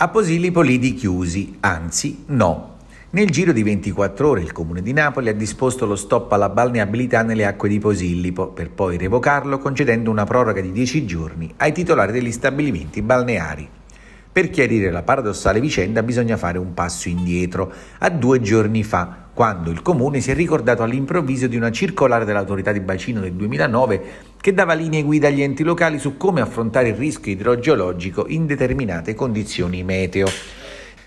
A Posillipo lidi chiusi, anzi no. Nel giro di 24 ore il Comune di Napoli ha disposto lo stop alla balneabilità nelle acque di Posillipo per poi revocarlo concedendo una proroga di 10 giorni ai titolari degli stabilimenti balneari. Per chiarire la paradossale vicenda bisogna fare un passo indietro, a due giorni fa, quando il Comune si è ricordato all'improvviso di una circolare dell'autorità di bacino del 2009 che dava linee guida agli enti locali su come affrontare il rischio idrogeologico in determinate condizioni meteo.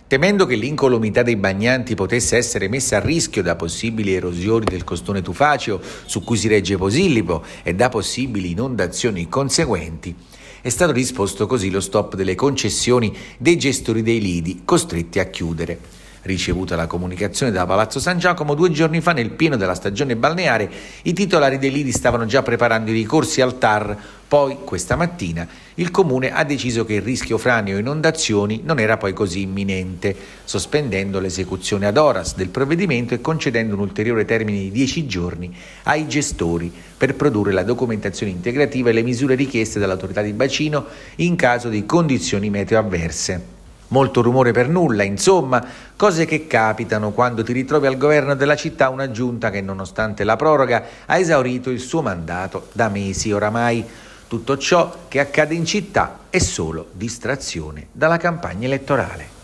Temendo che l'incolumità dei bagnanti potesse essere messa a rischio da possibili erosioni del costone tufaceo su cui si regge Posillipo e da possibili inondazioni conseguenti, è stato risposto così lo stop delle concessioni dei gestori dei lidi costretti a chiudere. Ricevuta la comunicazione da Palazzo San Giacomo, due giorni fa, nel pieno della stagione balneare, i titolari dei lidi stavano già preparando i ricorsi al TAR. Poi, questa mattina, il Comune ha deciso che il rischio frane o inondazioni non era poi così imminente, sospendendo l'esecuzione ad horas del provvedimento e concedendo un ulteriore termine di 10 giorni ai gestori per produrre la documentazione integrativa e le misure richieste dall'autorità di bacino in caso di condizioni meteo avverse molto rumore per nulla, insomma, cose che capitano quando ti ritrovi al governo della città una giunta che nonostante la proroga ha esaurito il suo mandato da mesi oramai. Tutto ciò che accade in città è solo distrazione dalla campagna elettorale.